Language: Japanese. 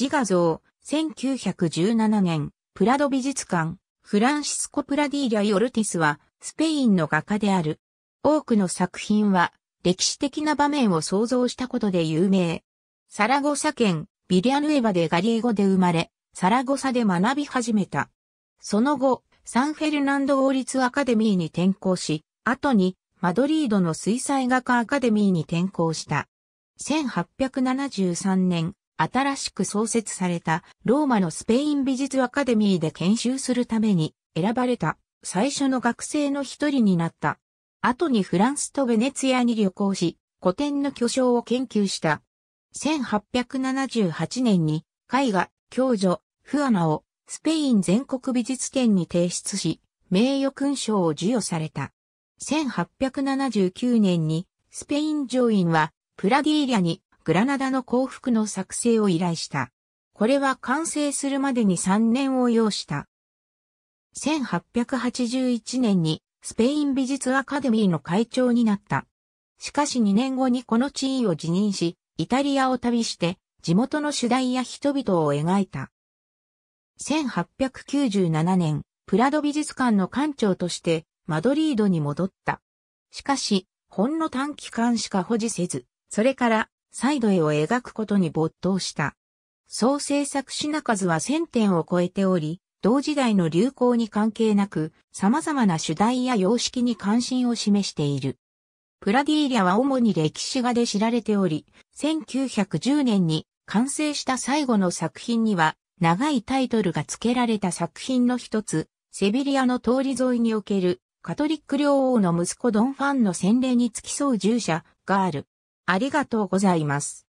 自画像、1917年、プラド美術館、フランシスコ・プラディーリャ・ヨルティスは、スペインの画家である。多くの作品は、歴史的な場面を想像したことで有名。サラゴサ県、ビリアヌエバでガリエゴで生まれ、サラゴサで学び始めた。その後、サンフェルナンド王立アカデミーに転校し、後に、マドリードの水彩画家アカデミーに転校した。1873年、新しく創設されたローマのスペイン美術アカデミーで研修するために選ばれた最初の学生の一人になった。後にフランスとベネツィアに旅行し、古典の巨匠を研究した。1878年に絵画、教女、フアナをスペイン全国美術展に提出し、名誉勲章を授与された。1879年にスペイン上院はプラディーリャにグラナダの幸福の作成を依頼した。これは完成するまでに3年を要した。1881年にスペイン美術アカデミーの会長になった。しかし2年後にこの地位を辞任し、イタリアを旅して地元の主題や人々を描いた。1897年、プラド美術館の館長としてマドリードに戻った。しかし、ほんの短期間しか保持せず、それからサイド絵を描くことに没頭した。総制作品数は1000点を超えており、同時代の流行に関係なく、様々な主題や様式に関心を示している。プラディーリャは主に歴史画で知られており、1910年に完成した最後の作品には、長いタイトルが付けられた作品の一つ、セビリアの通り沿いにおける、カトリック両王の息子ドンファンの洗礼に付き添う従者がある。ありがとうございます。